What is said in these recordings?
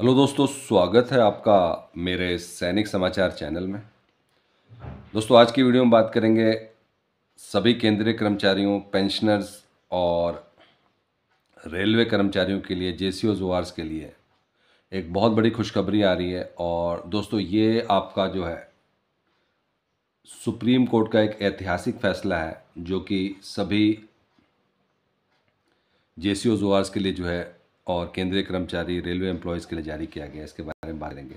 Hello दोस्तों स्वागत है आपका मेरे सैनिक समाचार चैनल में दोस्तों आज की वीडियो में बात करेंगे सभी केंद्रीय कर्मचारियों पेंशनर्स और रेलवे कर्मचारियों के लिए जे सी ओ के लिए एक बहुत बड़ी खुशखबरी आ रही है और दोस्तों ये आपका जो है सुप्रीम कोर्ट का एक ऐतिहासिक फैसला है जो कि सभी जे सी ओ के लिए जो है और केंद्रीय कर्मचारी रेलवे एम्प्लॉयज़ के लिए जारी किया गया इसके बारे में बात करेंगे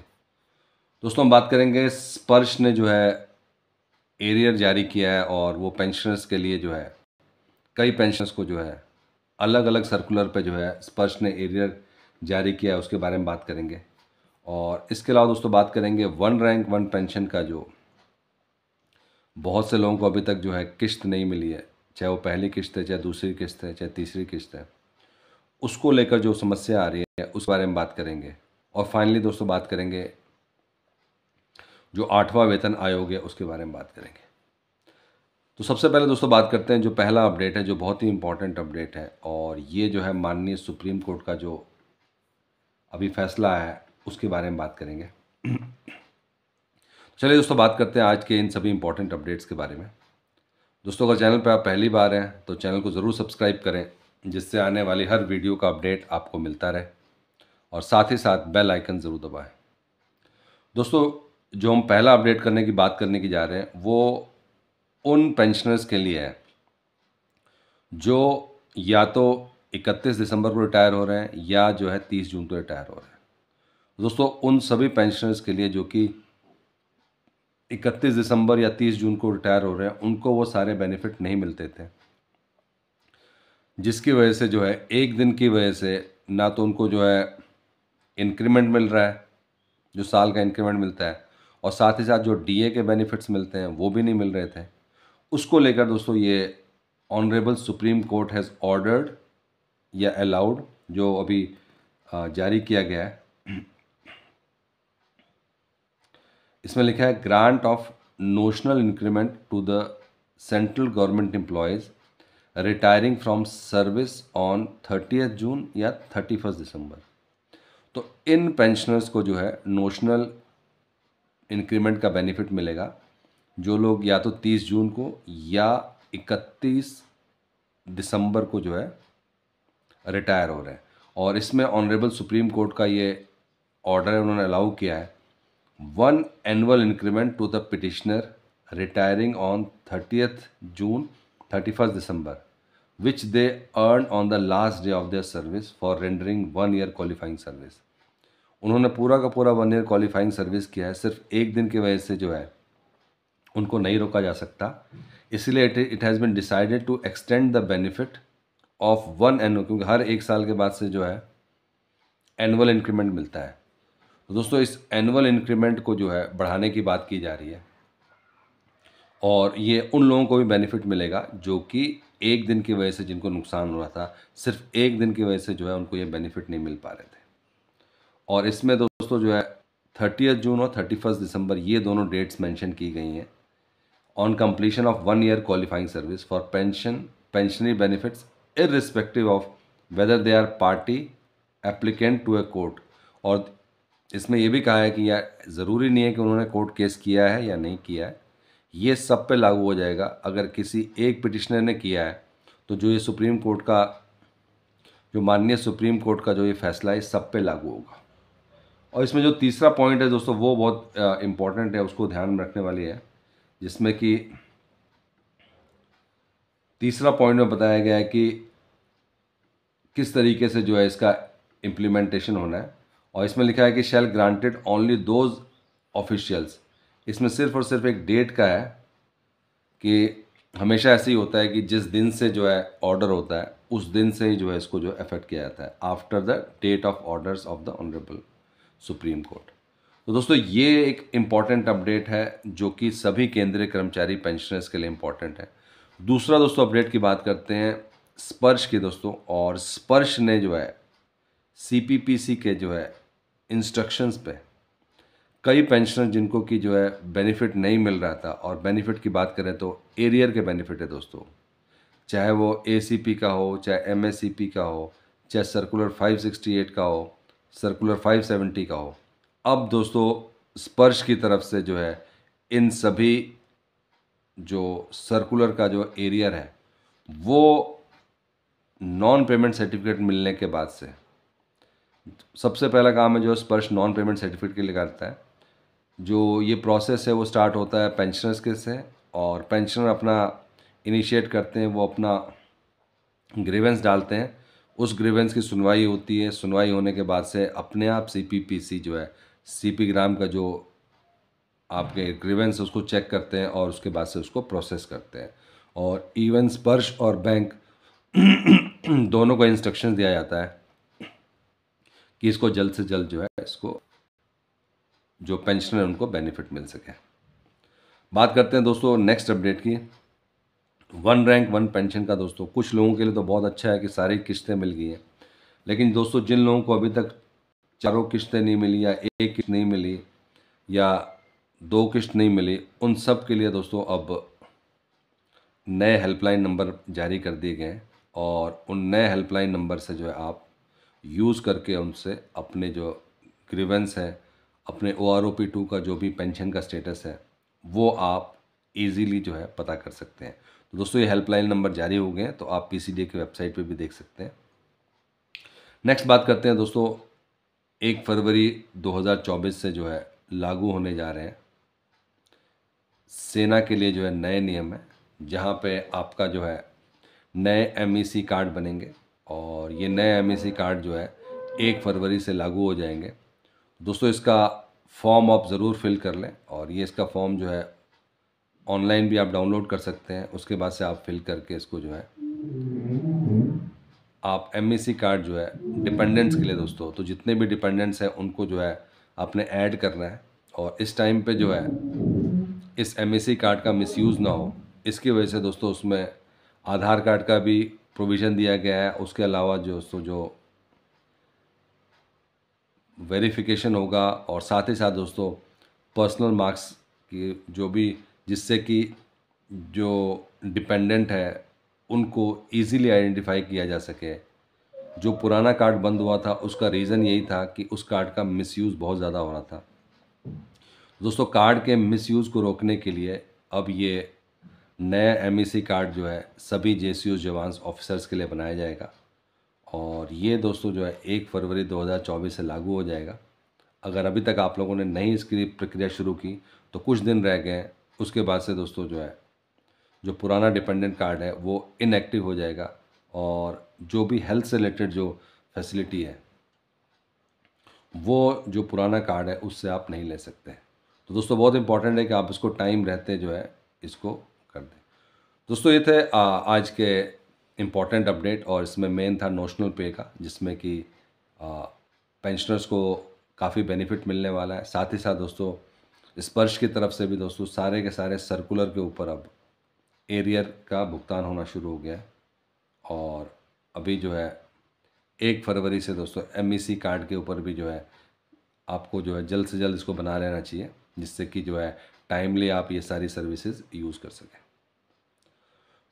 दोस्तों हम बात करेंगे स्पर्श ने जो है एरियर जारी किया है और वो पेंशनर्स के लिए जो है कई पेंशनर्स को जो है अलग अलग सर्कुलर पे जो है स्पर्श ने एरियर जारी किया है उसके बारे में बात करेंगे और इसके अलावा दोस्तों बात करेंगे वन रैंक वन पेंशन का जो बहुत से लोगों को अभी तक जो है किस्त नहीं मिली है चाहे वो पहली किस्त है चाहे दूसरी किस्त है चाहे तीसरी किस्त है उसको लेकर जो समस्या आ रही है उस बारे में बात करेंगे और फाइनली दोस्तों बात करेंगे जो आठवां वेतन आयोग है उसके बारे में बात करेंगे तो सबसे पहले दोस्तों बात करते हैं जो पहला अपडेट है जो बहुत ही इम्पॉर्टेंट अपडेट है और ये जो है माननीय सुप्रीम कोर्ट का जो अभी फैसला है उसके बारे में बात करेंगे चलिए दोस्तों बात करते हैं आज के इन सभी इम्पॉर्टेंट अपडेट्स के बारे में दोस्तों अगर चैनल पर आप पहली बार हैं तो चैनल को ज़रूर सब्सक्राइब करें जिससे आने वाली हर वीडियो का अपडेट आपको मिलता रहे और साथ ही साथ बेल आइकन ज़रूर दबाएं दोस्तों जो हम पहला अपडेट करने की बात करने की जा रहे हैं वो उन पेंशनर्स के लिए है जो या तो 31 दिसंबर को रिटायर हो रहे हैं या जो है 30 जून को रिटायर हो रहे हैं दोस्तों उन सभी पेंशनर्स के लिए जो कि 31 दिसंबर या 30 जून को रिटायर हो रहे हैं उनको वो सारे बेनिफिट नहीं मिलते थे जिसकी वजह से जो है एक दिन की वजह से ना तो उनको जो है इंक्रीमेंट मिल रहा है जो साल का इंक्रीमेंट मिलता है और साथ ही साथ जो डीए के बेनिफिट्स मिलते हैं वो भी नहीं मिल रहे थे उसको लेकर दोस्तों ये honourable Supreme Court has ordered या अलाउड जो अभी जारी किया गया है इसमें लिखा है grant of notional increment to the central government employees retiring from service on thirtieth June या थर्टी फर्स्ट दिसंबर तो इन पेंशनर्स को जो है नोशनल इंक्रीमेंट का बेनिफिट मिलेगा जो लोग या तो तीस जून को या इकतीस दिसंबर को जो है रिटायर हो रहे हैं और इसमें ऑनरेबल सुप्रीम कोर्ट का ये ऑर्डर है उन्होंने अलाउ किया है one annual increment to the petitioner retiring on thirtieth June thirty first December which they earn on the last day of their service for rendering one year qualifying service. उन्होंने पूरा का पूरा one year qualifying service किया है सिर्फ एक दिन की वजह से जो है उनको नहीं रोका जा सकता इसलिए it it has been decided to extend the benefit of one an क्योंकि हर एक साल के बाद से जो है एनुअल इंक्रीमेंट मिलता है तो दोस्तों इस एनुअल इंक्रीमेंट को जो है बढ़ाने की बात की जा रही है और ये उन लोगों को भी बेनिफिट मिलेगा जो कि एक दिन की वजह से जिनको नुकसान हो रहा था सिर्फ एक दिन की वजह से जो है उनको ये बेनिफिट नहीं मिल पा रहे थे और इसमें दोस्तों जो है थर्टी जून और थर्टी फर्स्ट दिसंबर ये दोनों डेट्स मैंशन की गई हैं on completion of one year qualifying service for pension pensionary benefits irrespective of whether they are party applicant to a court और इसमें यह भी कहा है कि यह ज़रूरी नहीं है कि उन्होंने कोर्ट केस किया है या नहीं किया है ये सब पे लागू हो जाएगा अगर किसी एक पिटिशनर ने किया है तो जो ये सुप्रीम कोर्ट का जो माननीय सुप्रीम कोर्ट का जो ये फैसला है सब पे लागू होगा और इसमें जो तीसरा पॉइंट है दोस्तों वो बहुत इम्पॉर्टेंट है उसको ध्यान में रखने वाली है जिसमें कि तीसरा पॉइंट में बताया गया है कि किस तरीके से जो है इसका इम्प्लीमेंटेशन होना है और इसमें लिखा है कि shall granted only those officials इसमें सिर्फ़ और सिर्फ एक डेट का है कि हमेशा ऐसे ही होता है कि जिस दिन से जो है ऑर्डर होता है उस दिन से ही जो है इसको जो अफेक्ट किया जाता है after the date of orders of the honourable Supreme Court तो दोस्तों ये एक इम्पॉर्टेंट अपडेट है जो कि सभी केंद्रीय कर्मचारी पेंशनर्स के लिए इम्पॉर्टेंट है दूसरा दोस्तों अपडेट की बात करते हैं स्पर्श की दोस्तों और स्पर्श ने जो है सी के जो है इंस्ट्रक्शंस पे कई पेंशनर जिनको कि जो है बेनिफिट नहीं मिल रहा था और बेनिफिट की बात करें तो एरियर के बेनिफिट है दोस्तों चाहे वो ए का हो चाहे एम का हो चाहे सर्कुलर 568 का हो सर्कुलर 570 का हो अब दोस्तों स्पर्श की तरफ से जो है इन सभी जो सर्कुलर का जो एरियर है वो नॉन पेमेंट सर्टिफिकेट मिलने के बाद से सबसे पहला काम है जो स्पर्श नॉन पेमेंट सर्टिफिकेट के लिए करता है जो ये प्रोसेस है वो स्टार्ट होता है पेंशनर्स के से और पेंशनर अपना इनिशिएट करते हैं वो अपना ग्रीवेंस डालते हैं उस ग्रीवेंस की सुनवाई होती है सुनवाई होने के बाद से अपने आप सीपीपीसी जो है सीपी ग्राम का जो आपके ग्रीवेंस उसको चेक करते हैं और उसके बाद से उसको प्रोसेस करते हैं और इवन स्पर्श और बैंक दोनों को इंस्ट्रक्शन दिया जाता है कि इसको जल्द से जल्द जो है इसको जो पेंशनर उनको बेनिफिट मिल सके बात करते हैं दोस्तों नेक्स्ट अपडेट की वन रैंक वन पेंशन का दोस्तों कुछ लोगों के लिए तो बहुत अच्छा है कि सारी किस्तें मिल गई हैं लेकिन दोस्तों जिन लोगों को अभी तक चारों किस्तें नहीं मिली या एक किस्त नहीं मिली या दो किस्त नहीं मिली उन सब के लिए दोस्तों अब नए हेल्पलाइन नंबर जारी कर दिए गए हैं और उन नए हेल्पलाइन नंबर से जो है आप यूज़ करके उनसे अपने जो ग्रीवेंस हैं अपने O R O P two का जो भी पेंशन का स्टेटस है वो आप ईजीली जो है पता कर सकते हैं तो दोस्तों ये हेल्पलाइन नंबर जारी हो गए हैं तो आप पी सी डी की वेबसाइट पर भी देख सकते हैं नेक्स्ट बात करते हैं दोस्तों एक फरवरी चौबीस से जो है लागू होने जा रहे हैं सेना के लिए जो है नए नियम हैं जहाँ पे आपका जो है नए एम कार्ड e बनेंगे और ये नए एम कार्ड e जो है एक फरवरी से लागू हो जाएंगे दोस्तों इसका फॉर्म आप ज़रूर फिल कर लें और ये इसका फॉर्म जो है ऑनलाइन भी आप डाउनलोड कर सकते हैं उसके बाद से आप फिल करके इसको जो है आप एम कार्ड e जो है डिपेंडेंट्स के लिए दोस्तों तो जितने भी डिपेंडेंट्स हैं उनको जो है आपने ऐड करना है और इस टाइम पे जो है इस एम कार्ड e का मिसयूज़ ना हो इसकी वजह से दोस्तों उसमें आधार कार्ड का भी प्रोविज़न दिया गया है उसके अलावा जो दोस्तों जो वेरिफिकेशन होगा और साथ ही साथ दोस्तों पर्सनल मार्क्स की जो भी जिससे कि जो डिपेंडेंट है उनको इजीली आइडेंटिफाई किया जा सके जो पुराना कार्ड बंद हुआ था उसका रीज़न यही था कि उस कार्ड का मिसयूज़ बहुत ज़्यादा हो रहा था दोस्तों कार्ड के मिसयूज़ को रोकने के लिए अब ये नया एमईसी कार्ड e जो है सभी जे सी जवान ऑफिसर्स के लिए बनाया जाएगा और ये दोस्तों जो है एक फरवरी 2024 से लागू हो जाएगा अगर अभी तक आप लोगों ने नहीं इसकी प्रक्रिया शुरू की तो कुछ दिन रह गए उसके बाद से दोस्तों जो है जो पुराना डिपेंडेंट कार्ड है वो इनएक्टिव हो जाएगा और जो भी हेल्थ से रिलेटेड जो फैसिलिटी है वो जो पुराना कार्ड है उससे आप नहीं ले सकते तो दोस्तों बहुत इंपॉर्टेंट है कि आप इसको टाइम रहते जो है इसको कर दें दोस्तों ये थे आ, आज के इम्पॉर्टेंट अपडेट और इसमें मेन था नोशनल पे का जिसमें कि पेंशनर्स को काफ़ी बेनिफिट मिलने वाला है साथ ही साथ दोस्तों स्पर्श की तरफ से भी दोस्तों सारे के सारे सर्कुलर के ऊपर अब एरियर का भुगतान होना शुरू हो गया है और अभी जो है एक फरवरी से दोस्तों एम कार्ड e के ऊपर भी जो है आपको जो है जल्द से जल्द इसको बना लेना चाहिए जिससे कि जो है टाइमली आप ये सारी सर्विसेज यूज़ कर सकें